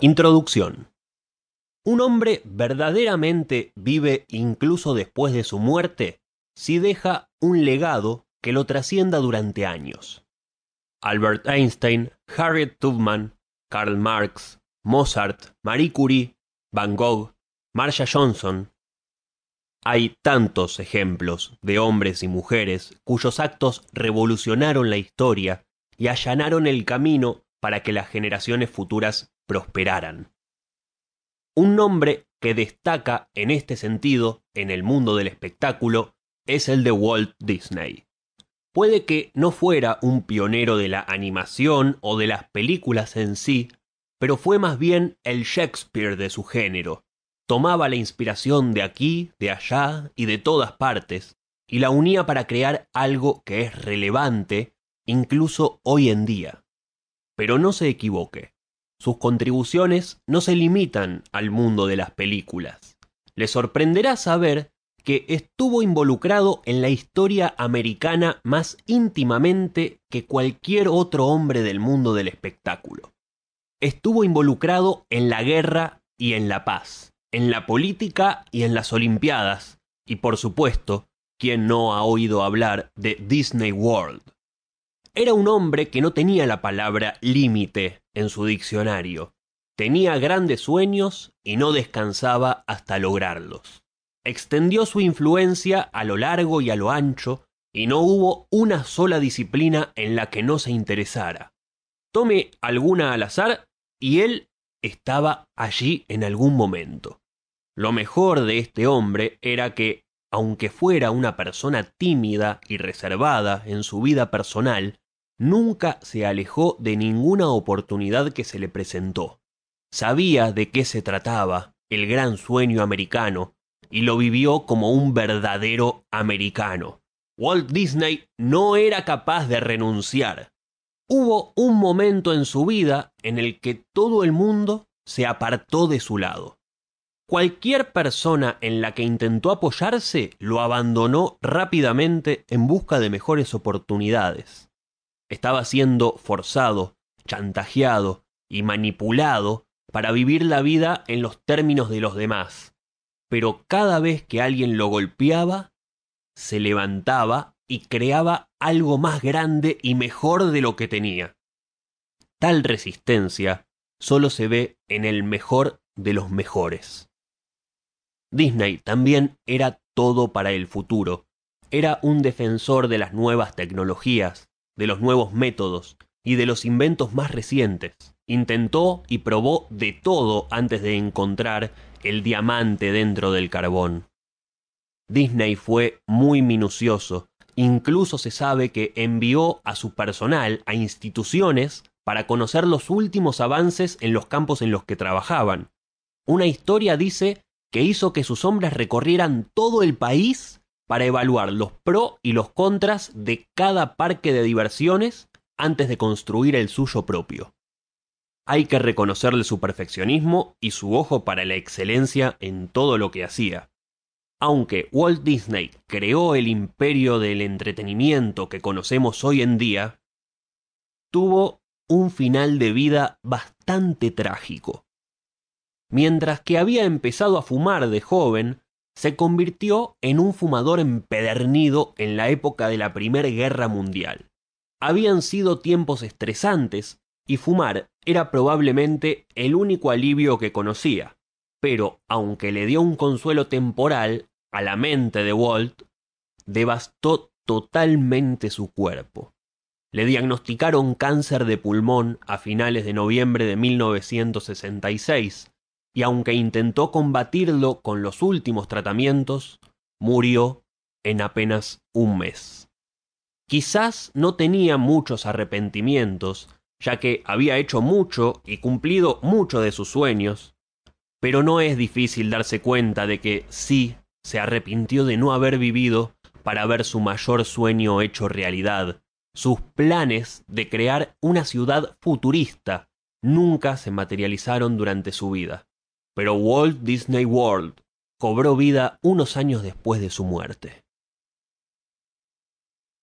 Introducción. Un hombre verdaderamente vive incluso después de su muerte si deja un legado que lo trascienda durante años. Albert Einstein, Harriet Tubman, Karl Marx, Mozart, Marie Curie, Van Gogh, Marsha Johnson. Hay tantos ejemplos de hombres y mujeres cuyos actos revolucionaron la historia y allanaron el camino para que las generaciones futuras prosperaran. Un nombre que destaca en este sentido en el mundo del espectáculo es el de Walt Disney. Puede que no fuera un pionero de la animación o de las películas en sí, pero fue más bien el Shakespeare de su género. Tomaba la inspiración de aquí, de allá y de todas partes, y la unía para crear algo que es relevante incluso hoy en día. Pero no se equivoque, sus contribuciones no se limitan al mundo de las películas. Le sorprenderá saber que estuvo involucrado en la historia americana más íntimamente que cualquier otro hombre del mundo del espectáculo. Estuvo involucrado en la guerra y en la paz, en la política y en las Olimpiadas, y por supuesto, quien no ha oído hablar de Disney World? Era un hombre que no tenía la palabra límite en su diccionario. Tenía grandes sueños y no descansaba hasta lograrlos. Extendió su influencia a lo largo y a lo ancho, y no hubo una sola disciplina en la que no se interesara. Tome alguna al azar y él estaba allí en algún momento. Lo mejor de este hombre era que, aunque fuera una persona tímida y reservada en su vida personal, Nunca se alejó de ninguna oportunidad que se le presentó. Sabía de qué se trataba el gran sueño americano y lo vivió como un verdadero americano. Walt Disney no era capaz de renunciar. Hubo un momento en su vida en el que todo el mundo se apartó de su lado. Cualquier persona en la que intentó apoyarse lo abandonó rápidamente en busca de mejores oportunidades. Estaba siendo forzado, chantajeado y manipulado para vivir la vida en los términos de los demás. Pero cada vez que alguien lo golpeaba, se levantaba y creaba algo más grande y mejor de lo que tenía. Tal resistencia solo se ve en el mejor de los mejores. Disney también era todo para el futuro. Era un defensor de las nuevas tecnologías, de los nuevos métodos y de los inventos más recientes. Intentó y probó de todo antes de encontrar el diamante dentro del carbón. Disney fue muy minucioso, incluso se sabe que envió a su personal a instituciones para conocer los últimos avances en los campos en los que trabajaban. Una historia dice que hizo que sus hombres recorrieran todo el país para evaluar los pros y los contras de cada parque de diversiones antes de construir el suyo propio. Hay que reconocerle su perfeccionismo y su ojo para la excelencia en todo lo que hacía. Aunque Walt Disney creó el imperio del entretenimiento que conocemos hoy en día, tuvo un final de vida bastante trágico. Mientras que había empezado a fumar de joven, se convirtió en un fumador empedernido en la época de la Primera Guerra Mundial. Habían sido tiempos estresantes y fumar era probablemente el único alivio que conocía, pero aunque le dio un consuelo temporal a la mente de Walt, devastó totalmente su cuerpo. Le diagnosticaron cáncer de pulmón a finales de noviembre de 1966 y aunque intentó combatirlo con los últimos tratamientos, murió en apenas un mes. Quizás no tenía muchos arrepentimientos, ya que había hecho mucho y cumplido mucho de sus sueños, pero no es difícil darse cuenta de que sí se arrepintió de no haber vivido para ver su mayor sueño hecho realidad, sus planes de crear una ciudad futurista nunca se materializaron durante su vida pero Walt Disney World cobró vida unos años después de su muerte.